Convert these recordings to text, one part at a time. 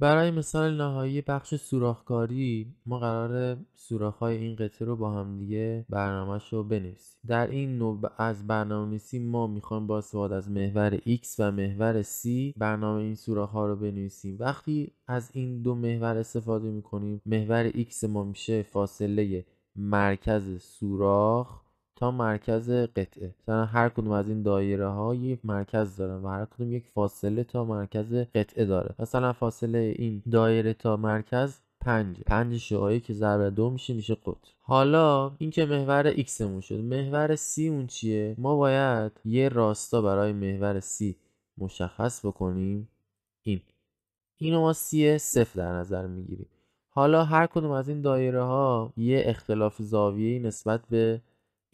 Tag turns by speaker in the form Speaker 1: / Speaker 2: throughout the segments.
Speaker 1: برای مثال نهایی بخش سوراخکاری ما قرار های این قطعه رو با هم دیگه برنامهش رو بنویسیم در این نوع از نویسی ما میخوایم با استفاده از محور X و محور C برنامه این ها رو بنویسیم وقتی از این دو محور استفاده میکنیم محور X ما میشه فاصله مرکز سوراخ تا مرکز قطعه مثلا هر کدوم از این دایره ها مرکز داره و هر کدوم یک فاصله تا مرکز قطعه داره مثلا فاصله این دایره تا مرکز پنج پنج شعاعی که ضربه دو میشه میشه قطر حالا این که محور x مون شد محور c اون چیه ما باید یه راستا برای محور c مشخص بکنیم این اینو ما سی صفر در نظر میگیریم حالا هر کدوم از این دایره ها یه اختلاف زاویه نسبت به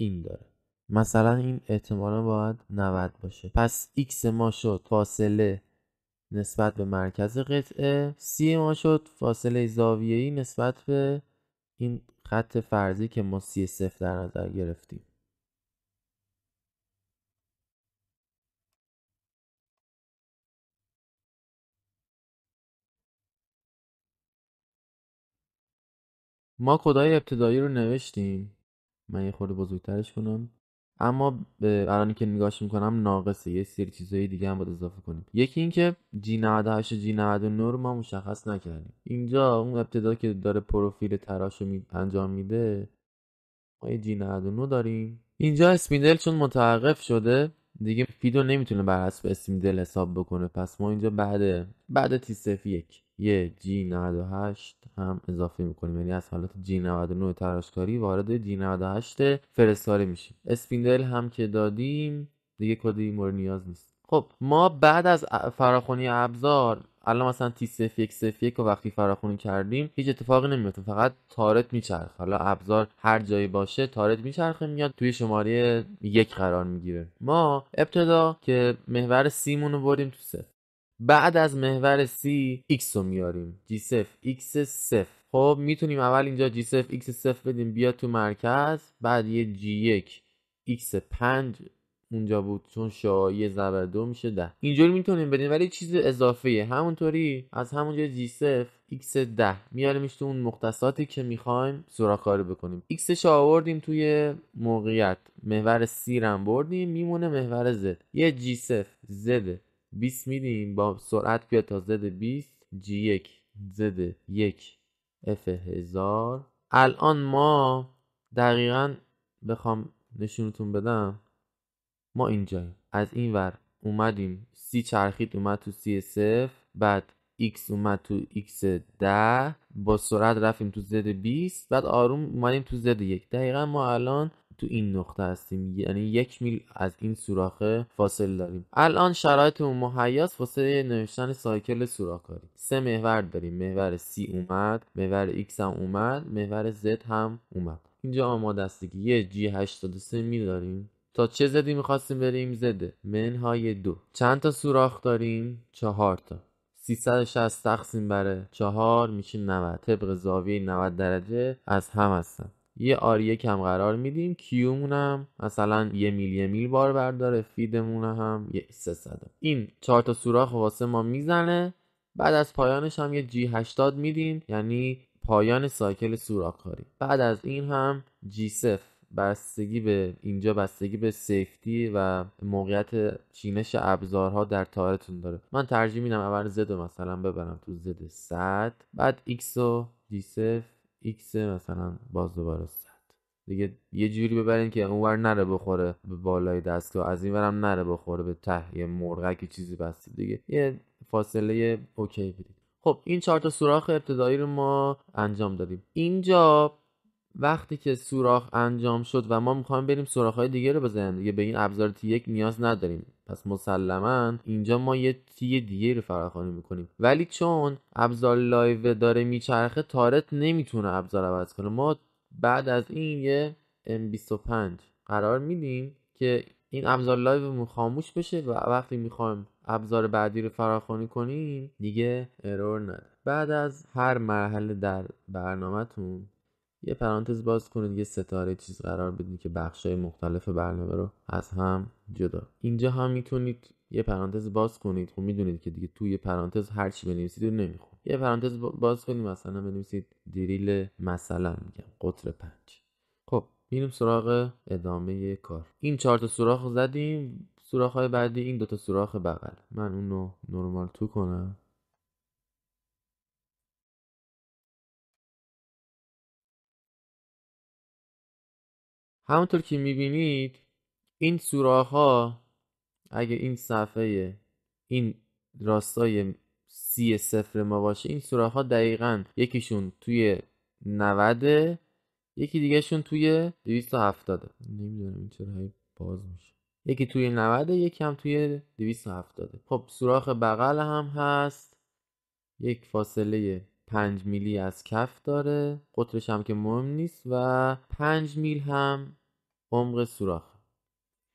Speaker 1: این داره مثلا این احتمالا باید 90 باشه پس x ما شد فاصله نسبت به مرکز قطعه c ما شد فاصله زاویه‌ای نسبت به این خط فرضی که ما سی صفر در نظر گرفتیم ما کدای ابتدایی رو نوشتیم من یه خورده بزرگترش کنم اما الان که نگاهش میکنم ناقصه یه سری چیزهای دیگه هم باید اضافه کنیم یکی اینکه G98 و G99 رو ما مشخص نکردیم اینجا اون ابتدا که داره پروفیل تراش رو انجام میده ما یه G99 داریم اینجا اسپیندل چون متوقف شده دیگه فیدو نمیتونه بر حسب اسپیندل حساب بکنه پس ما اینجا بعد بعد تی یک یه G98 هم اضافه میکنیم یعنی از حالت G99 تراشکاری وارد G98 فرستاره میشیم اسپیندل هم که دادیم دیگه کدی مورد نیاز نیست خب ما بعد از فراخونی ابزار الان مثلا تی 0101 وقتی فراخونی کردیم هیچ اتفاقی نمیفته فقط تارت میچرخه حالا ابزار هر جایی باشه تارت میچرخه میاد توی شماره یک قرار میگیره ما ابتدا که محور سیمون رو بردیم تو بعد از محور C X رو میاریم G X 0 خب میتونیم اول اینجا G X 0 بدیم بیا تو مرکز بعد یه G1 X 5 اونجا بود چون شایع ضرب دو میشه ده اینجوری میتونیم بدیم ولی چیز اضافه همونطوری از همونجا جی 0 x 10 میاریمش تو اون مختصاتی که میخوایم سوراخکاری بکنیم x آوردیم توی موقعیت محور سیرم بردیم میمونه محور z یه g 0 z 20 میدیم با سرعت بیا تا زد 20 G1 زد 1 F هزار الان ما دقیقا بخوام نشونتون بدم ما اینجاییم از این ور اومدیم سی چرخید اومد تو سی 0 بعد x اومد تو x 10 با سرعت رفتیم تو زد 20 بعد آروم اومدیم تو زد 1 دقیقا ما الان تو این نقطه هستیم یعنی یک میل از این سوراخه فاصله داریم الان شرایط مهیاس واسه نوشتن سایکل سوراخکاری سه محور داریم محور C اومد محور X هم اومد محور Z هم اومد اینجا آماده است دیگه یه G83 میل داریم تا چه زدی میخواستیم بریم زده منهای دو چند تا سوراخ داریم چهار تا 360 تقسیم بره 4 میشه 90 طبق زاویه 90 درجه از هم هستن یه آریه کم قرار میدیم کیومون هم مثلا یه میل یه میل بار برداره فیدمون هم یه 300 این چهار تا سوراخ واسه ما میزنه بعد از پایانش هم یه جی 80 میدیم یعنی پایان سایکل سوراخ کاری بعد از این هم جی سف بستگی به اینجا بستگی به سیفتی و موقعیت چینش ابزارها در تارتون داره من ترجیح میدم اول زد مثلا ببرم تو زد 100 بعد ایکس و جی سف x مثلا باز دوباره صد دیگه یه جوری ببرین که اونور نره بخوره به بالای دستگاه از این نره بخوره به ته یه مرغکی چیزی بسته دیگه یه فاصله اوکی بدید خب این چهار تا سوراخ ابتدایی رو ما انجام دادیم اینجا وقتی که سوراخ انجام شد و ما میخوایم بریم سوراخ های دیگه رو بزنیم دیگه به این ابزار تی یک نیاز نداریم پس مسلما اینجا ما یه تی دیگه رو فراخوانی میکنیم ولی چون ابزار لایو داره میچرخه تارت نمیتونه ابزار عوض کنه ما بعد از این یه M25 قرار میدیم که این ابزار لایو خاموش بشه و وقتی میخوایم ابزار بعدی رو فراخوانی کنیم دیگه ارور نده بعد از هر مرحله در برنامهتون یه پرانتز باز کنید یه ستاره چیز قرار بدید که های مختلف برنامه رو از هم جدا اینجا هم میتونید یه پرانتز باز کنید خب میدونید که دیگه توی پرانتز هر چی بنویسید رو یه پرانتز باز کنید مثلا بنویسید دریل مثلا میگم قطر پنج خب میریم سراغ ادامه کار این چهار تا سوراخ زدیم سوراخ های بعدی این دوتا سوراخ بغل من اون رو نرمال تو کنم همونطور که میبینید این سوراخ ها اگه این صفحه این راستای سی صفر ما باشه این سوراخ ها دقیقا یکیشون توی 90 یکی دیگهشون توی 270 نمیدونم این چرا باز میشه یکی توی 90 یکی هم توی 270 خب سوراخ بغل هم هست یک فاصله 5 میلی از کف داره قطرش هم که مهم نیست و 5 میل هم عمق سوراخ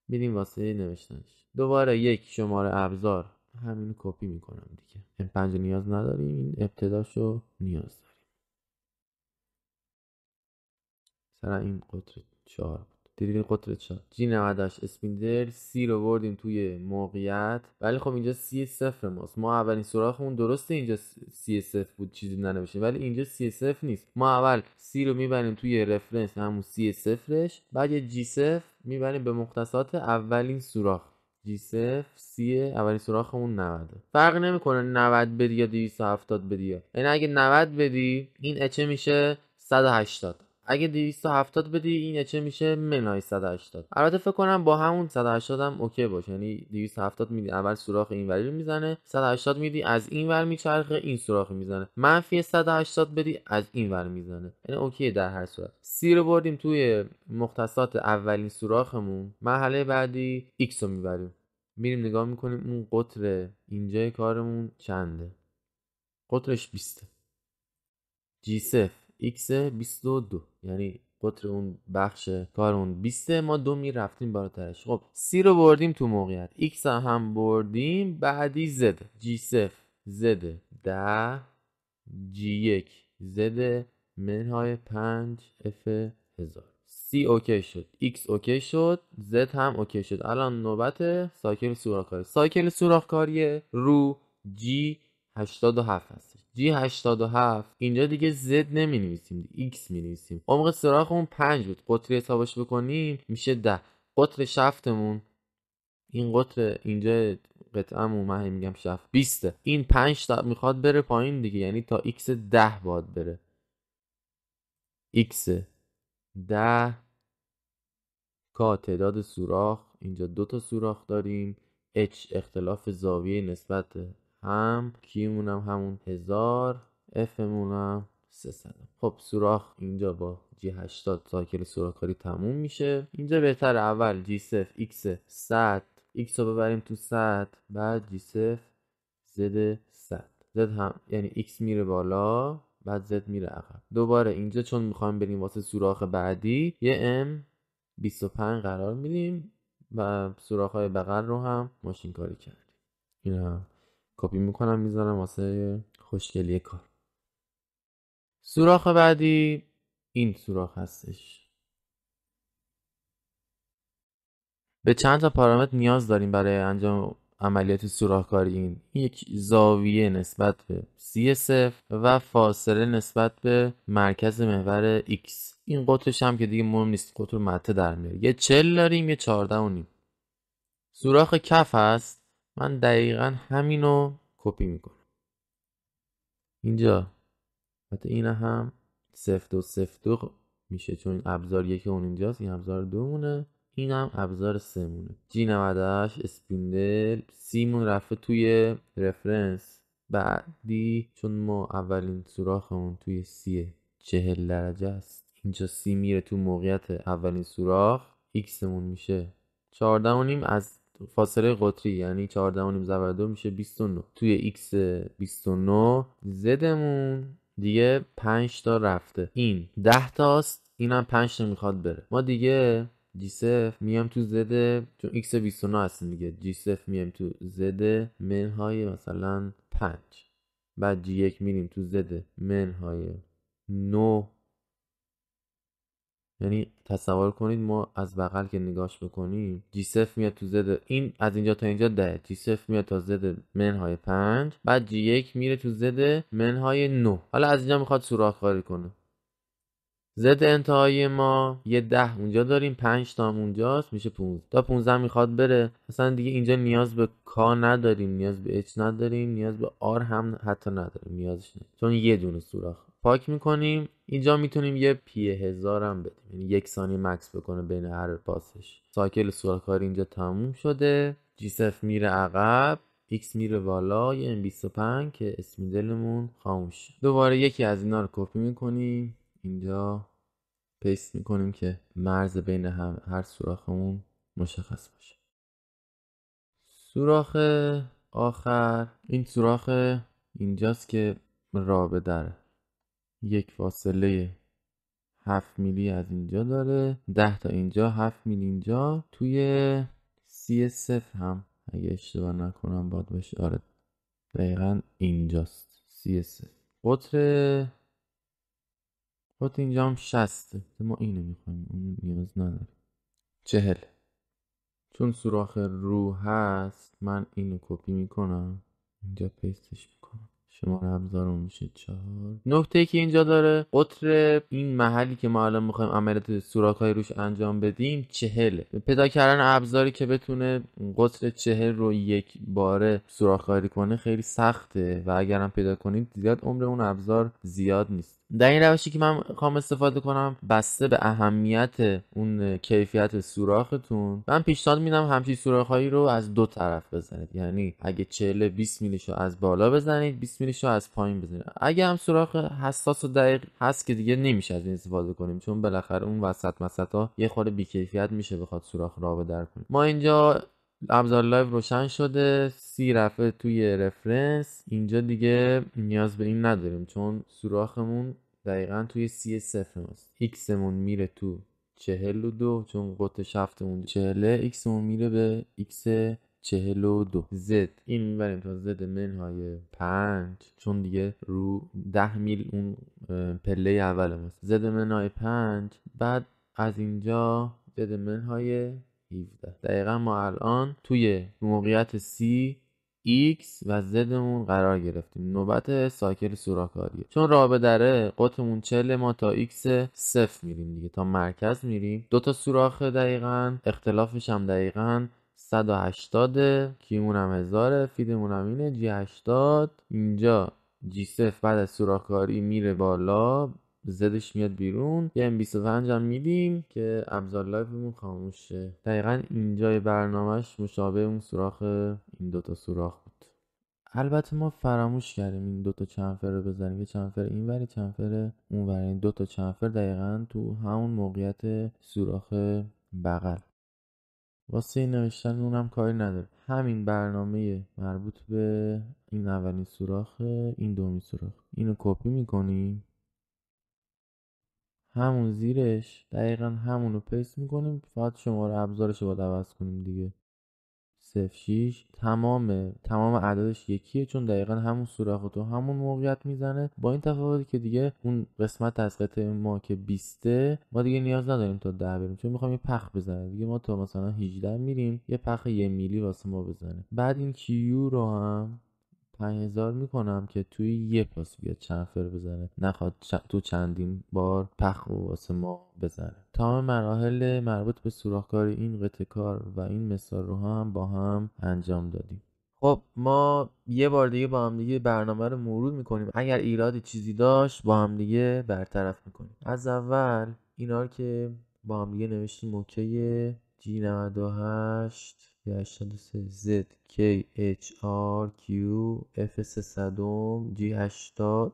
Speaker 1: میریم واسه نوشتنش دوباره یک شماره ابزار همین کپی میکنم دیگه این یعنی پنج نیاز نداریم این ابتداشو نیاز داریم سر این قطر چهار دریبل قطبت شد جی 90 اسپیندر سی رو وردیم توی موقعیت ولی خب اینجا سی صفر ماست ما اولین سوراخمون درسته اینجا سی صفر بود چیزی ننوشته ولی اینجا سی صفر نیست ما اول سی رو میبریم توی رفرنس همون سی صفرش بعد یه جی صفر میبریم به مختصات اولین سوراخ جی صفر سی اولین سوراخمون 90 فرق نمیکنه 90 بدی یا 270 بدی یعنی اگه 90 بدی این اچه میشه 180 اگه 270 بدی این چه میشه منهای 180 البته فکر کنم با همون 180 هم اوکی باشه یعنی 270 میدی اول سوراخ این وری میزنه 180 میدی از این ور میچرخه این سوراخ میزنه منفی 180 بدی از این ور میزنه یعنی اوکی در هر صورت سی رو بردیم توی مختصات اولین سوراخمون مرحله بعدی ایکس رو میبریم میریم نگاه میکنیم اون قطر اینجای کارمون چنده قطرش 20 جی سف x 22 یعنی قطر اون بخش کار اون 20 ما دو می رفتیم بالاترش خب c رو بردیم تو موقعیت x هم بردیم بعدی z g0 z 10 g1 z منهای 5 f 1000 c اوکی شد x اوکی شد z هم اوکی شد الان نوبت سایکل سوراخ کاری سایکل سوراخ سوراخکاری رو g 87 هست G87 اینجا دیگه Z نمی نویسیم X می نویسیم عمق سراخمون 5 بود قطری حسابش بکنیم میشه 10 قطر شفتمون این قطر اینجا قطعمون من میگم شفت 20 این 5 تا میخواد بره پایین دیگه یعنی تا X 10 باید بره X 10 کا تعداد سوراخ اینجا دو تا سوراخ داریم H اختلاف زاویه نسبت هم کیمونم همون هزار افمونم 300 خب سوراخ اینجا با G80 ساکل سوراخکاری تموم میشه اینجا بهتر اول G0 X 100 X رو ببریم تو 100 بعد G0 Z 100 Z هم یعنی X میره بالا بعد Z میره عقب دوباره اینجا چون میخوایم بریم واسه سوراخ بعدی یه M 25 قرار میدیم و سوراخ های بغل رو هم ماشین کاری کردیم این کپی میکنم میذارم واسه خوشگلی کار سوراخ بعدی این سوراخ هستش به چند تا پارامتر نیاز داریم برای انجام عملیات کاری این یک زاویه نسبت به سی و فاصله نسبت به مرکز محور x این قطرش هم که دیگه مهم نیست قطر مته در میاره یه چل داریم یه چارده و نیم سوراخ کف هست من دقیقا همینو کپی میکنم اینجا حتی این هم سفت و سفت میشه چون این ابزار یکی اون اینجاست این ابزار دومونه این هم ابزار سمونه جی 90 اسپیندل سیمون رفته توی رفرنس بعدی چون ما اولین سوراخمون توی سیه چهل درجه است اینجا سی میره توی موقعیت اولین سوراخ ایکسمون میشه چهارده و از فاصله قطری یعنی 14.5 نیم دو میشه 29 توی x 29 زدمون دیگه 5 تا رفته این 10 است اینم 5 تا میخواد بره ما دیگه جیسف میام تو زده چون x 29 هستیم دیگه جیسف میام تو زده منهای مثلا 5 بعد جی یک میریم تو زده منهای 9 یعنی تصور کنید ما از بغل که نگاش بکنیم جی صفر میاد تو زد این از اینجا تا اینجا ده جی صفر میاد تا زد منهای پنج بعد جی یک میره تو زد منهای نو حالا از اینجا میخواد سوراخ کاری کنه زد انتهایی ما یه ده اونجا داریم پنج تا اونجاست میشه 15 تا 15 میخواد بره اصلا دیگه اینجا نیاز به کا نداریم نیاز به اچ نداریم نیاز به آر هم حتی نداریم نیازش نه چون یه دونه سوراخ پاک میکنیم اینجا میتونیم یه پی هزار هم بدیم یعنی یک ثانیه مکس بکنه بین هر پاسش ساکل کاری اینجا تموم شده جیسف میره عقب ایکس میره بالا یه ام 25 که اسمی دلمون خاموش دوباره یکی از اینا رو کپی میکنیم اینجا پیست میکنیم که مرز بین هم هر سوراخمون مشخص باشه سوراخ آخر این سوراخ اینجاست که رابه داره یک فاصله 7 میلی از اینجا داره 10 تا اینجا 7 میلی اینجا توی سی صفر هم اگه اشتباه نکنم باد بشه آره دقیقا اینجاست سی صفر قطر قطر اینجا هم شسته ما اینو میخوایم اون نیاز نداریم چهل چون سوراخ رو هست من اینو کپی میکنم اینجا پیستش شماره ابزار میشه چهار نکته که اینجا داره قطر این محلی که ما الان میخوایم عملیات های روش انجام بدیم چهله پیدا کردن ابزاری که بتونه قطر چهل رو یک باره سوراخ‌کاری کنه خیلی سخته و اگرم پیدا کنید زیاد عمر اون ابزار زیاد نیست در این روشی که من میخوام استفاده کنم بسته به اهمیت اون کیفیت سوراختون من پیشنهاد میدم همچین سوراخهایی رو از دو طرف بزنید یعنی اگه 40 20 میلیشو از بالا بزنید 20 میلیشو از پایین بزنید اگه هم سوراخ حساس و دقیق هست که دیگه نمیشه از این استفاده کنیم چون بالاخره اون وسط مسطا یه خورده بیکیفیت میشه بخواد سوراخ را به در کنیم ما اینجا ابزار لایو روشن شده سی رفه توی رفرنس اینجا دیگه نیاز به این نداریم چون سوراخمون دقیقا توی سی سفر ماست ایکس مون میره تو چهل و دو چون شفت هفتمون چهله ایکس مون میره به ایکس چهل و دو زد این میبریم تا زد منهای پنج چون دیگه رو ده میل اون پله اول ماست زد منهای پنج بعد از اینجا زد منهای 17 دقیقا ما الان توی موقعیت سی X و مون قرار گرفتیم نوبت ساکل سوراکاریه چون راه به دره قطمون چل ما تا X صفر میریم دیگه تا مرکز میریم دو تا سوراخ دقیقا اختلافش هم دقیقا 180 کیمون هم 1000 فیدمون هم اینه g 80 اینجا G بعد از کاری میره بالا زدش میاد بیرون یه ام 25 هم میدیم که ابزار لایفمون خاموشه. دقیقا اینجای برنامهش مشابه اون سوراخ این دوتا سوراخ بود البته ما فراموش کردیم این دوتا چنفر رو بزنیم یه چنفر این وری چنفر اون وری این دوتا چنفر دقیقا تو همون موقعیت سوراخ بغل واسه نوشتن اونم کاری نداره همین برنامه مربوط به این اولین سوراخ این دومی سوراخ اینو کپی میکنیم همون زیرش دقیقا همون رو میکنیم فقط شما رو ابزارش رو باید عوض کنیم دیگه 06 شیش تمام تمام عددش یکیه چون دقیقا همون سوراخ تو همون موقعیت میزنه با این تفاوت که دیگه اون قسمت از قطعه ما که 20 ما دیگه نیاز نداریم تا ده بریم چون میخوام یه پخ بزنه دیگه ما تا مثلا 18 میریم یه پخ یه میلی واسه ما بزنه بعد این کیو رو هم می میکنم که توی یه پاس بیاد چند فر بزنه نخواد چ... تو چندین بار پخ و واسه ما بزنه تمام مراحل مربوط به سوراخکاری این قطه کار و این مثال رو هم با هم انجام دادیم خب ما یه بار دیگه با هم دیگه برنامه رو مرور میکنیم اگر ایراد چیزی داشت با هم دیگه برطرف میکنیم از اول اینا که با هم دیگه نوشتیم اوکی G98 83 Z K H R Q F 300 G 80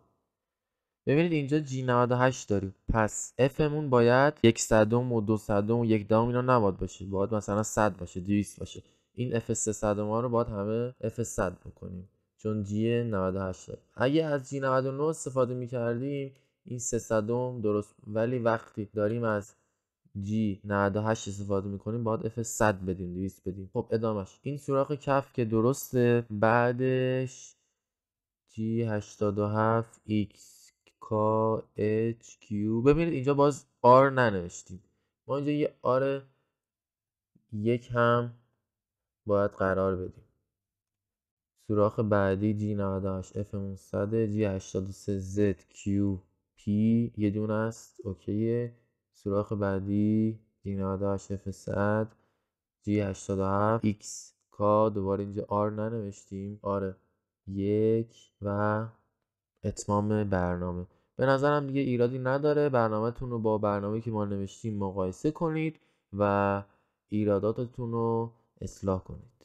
Speaker 1: ببینید اینجا G 98 داریم پس F مون باید یک صدم و دو صدم و یک دام اینا نباید باشه باید مثلا 100 باشه 200 باشه این F 300 ما رو باید همه F 100 بکنیم چون G 98 داریم اگه از G 99 استفاده میکردیم این 300 درست ولی وقتی داریم از g 98 استفاده میکنیم باید f 100 بدیم 200 بدیم خب ادامش این سوراخ کف که درسته بعدش g 87 XKHQ ببینید اینجا باز R ننوشتیم ما اینجا یه R یک هم باید قرار بدیم سوراخ بعدی g 98 f 100 g 83 z پی یه دونه است اوکیه سوراخ بعدی دینادا شف سد جی 87 ایکس کا دوباره اینجا آر ننوشتیم آره یک و اتمام برنامه به نظرم دیگه ایرادی نداره برنامهتون رو با برنامه که ما نوشتیم مقایسه کنید و ایراداتتون رو اصلاح کنید